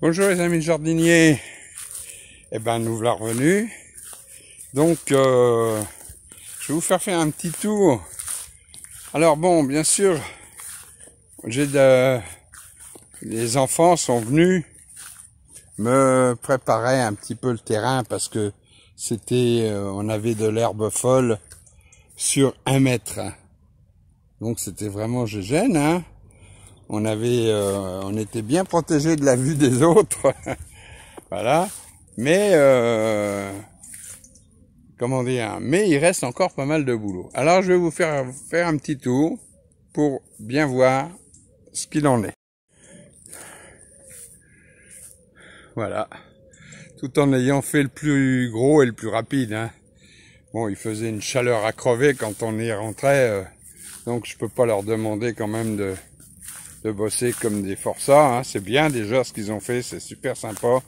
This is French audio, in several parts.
Bonjour les amis jardiniers. et eh ben nous voilà revenus. Donc euh, je vais vous faire faire un petit tour. Alors bon, bien sûr, j'ai de les enfants sont venus me préparer un petit peu le terrain parce que c'était euh, on avait de l'herbe folle sur un mètre. Donc c'était vraiment je gêne hein on avait, euh, on était bien protégé de la vue des autres, voilà. Mais euh, comment dire Mais il reste encore pas mal de boulot. Alors je vais vous faire faire un petit tour pour bien voir ce qu'il en est. Voilà. Tout en ayant fait le plus gros et le plus rapide. Hein. Bon, il faisait une chaleur à crever quand on y rentrait, euh, donc je peux pas leur demander quand même de de bosser comme des forçats. Hein. C'est bien déjà ce qu'ils ont fait, c'est super sympa.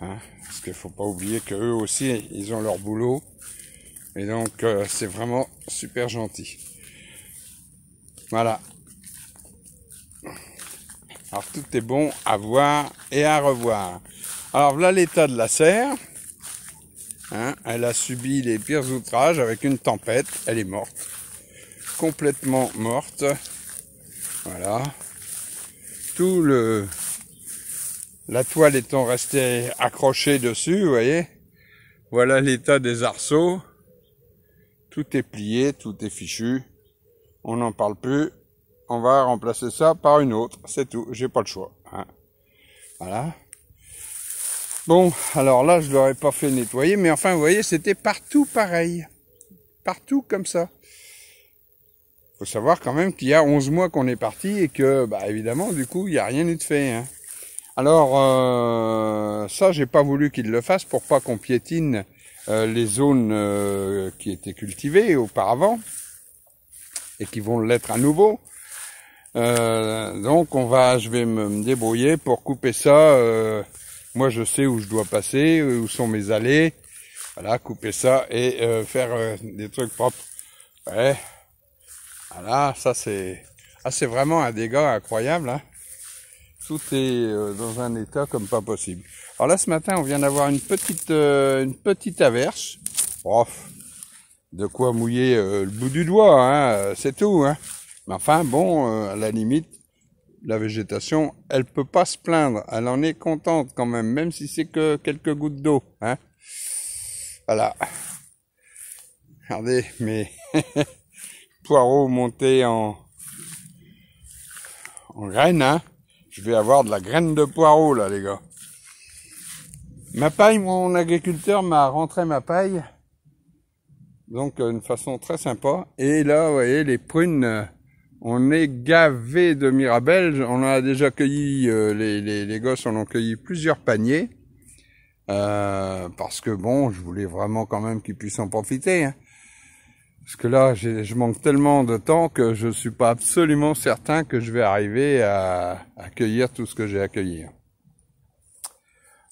Hein. Parce qu'il faut pas oublier que eux aussi, ils ont leur boulot. Et donc, euh, c'est vraiment super gentil. Voilà. Alors, tout est bon à voir et à revoir. Alors, voilà l'état de la serre. Hein. elle a subi les pires outrages avec une tempête. Elle est morte. Complètement morte. Voilà le, la toile étant restée accrochée dessus, vous voyez. Voilà l'état des arceaux. Tout est plié, tout est fichu. On n'en parle plus. On va remplacer ça par une autre. C'est tout. J'ai pas le choix. Hein. Voilà. Bon, alors là, je l'aurais pas fait nettoyer, mais enfin, vous voyez, c'était partout pareil. Partout comme ça faut savoir quand même qu'il y a 11 mois qu'on est parti et que, bah, évidemment, du coup, il n'y a rien eu de fait. Hein. Alors, euh, ça, j'ai pas voulu qu'il le fasse pour pas qu'on piétine euh, les zones euh, qui étaient cultivées auparavant et qui vont l'être à nouveau. donc, on va, je vais me débrouiller pour couper ça. moi, je sais où je dois passer, où sont mes allées. Voilà, couper ça et faire des trucs propres. Ouais. Voilà, ça c'est... Ah, vraiment un dégât incroyable. Hein Tout est euh, dans un état comme pas possible. Alors là, ce matin, on vient d'avoir une petite, euh, une petite averse. Oh, de quoi mouiller euh, le bout du doigt, hein, c'est tout. Hein. Mais enfin, bon, à la limite, la végétation, elle peut pas se plaindre. Elle en est contente quand même, même si c'est que quelques gouttes d'eau. Hein. Voilà. Regardez, mais... poireaux montés en, graines, hein. Je vais avoir de la graine de poireau, là, les gars. Ma paille, mon agriculteur m'a rentré ma paille. Donc, euh, une façon très sympa. Et là, vous voyez, les prunes, euh, on est gavé de mirabelles. On a déjà cueilli, euh, les, les, gosses en ont cueilli plusieurs paniers. parce que bon, je voulais vraiment quand même qu'ils puissent en profiter. Hein. Parce que là, je manque tellement de temps que je ne suis pas absolument certain que je vais arriver à accueillir tout ce que j'ai accueilli.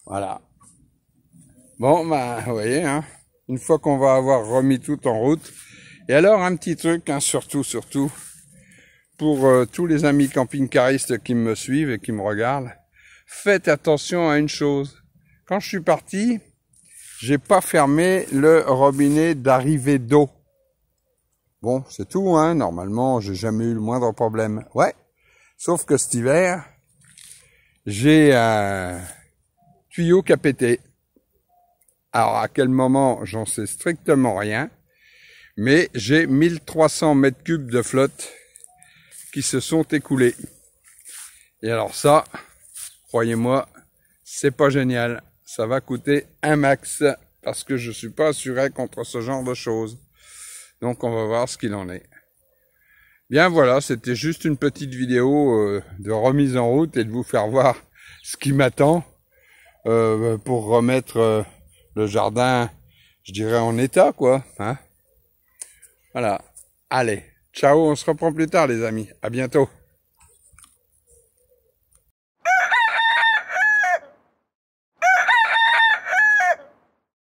Voilà. Bon, bah, vous voyez, hein. une fois qu'on va avoir remis tout en route. Et alors, un petit truc, hein, surtout, surtout, pour euh, tous les amis camping-caristes qui me suivent et qui me regardent, faites attention à une chose. Quand je suis parti, j'ai pas fermé le robinet d'arrivée d'eau. Bon, c'est tout, hein. Normalement, j'ai jamais eu le moindre problème. Ouais. Sauf que cet hiver, j'ai un tuyau qui a pété. Alors, à quel moment, j'en sais strictement rien. Mais j'ai 1300 mètres cubes de flotte qui se sont écoulés. Et alors ça, croyez-moi, c'est pas génial. Ça va coûter un max parce que je suis pas assuré contre ce genre de choses. Donc on va voir ce qu'il en est. Bien voilà, c'était juste une petite vidéo euh, de remise en route et de vous faire voir ce qui m'attend euh, pour remettre euh, le jardin, je dirais, en état, quoi. Hein voilà. Allez, ciao, on se reprend plus tard les amis. À bientôt.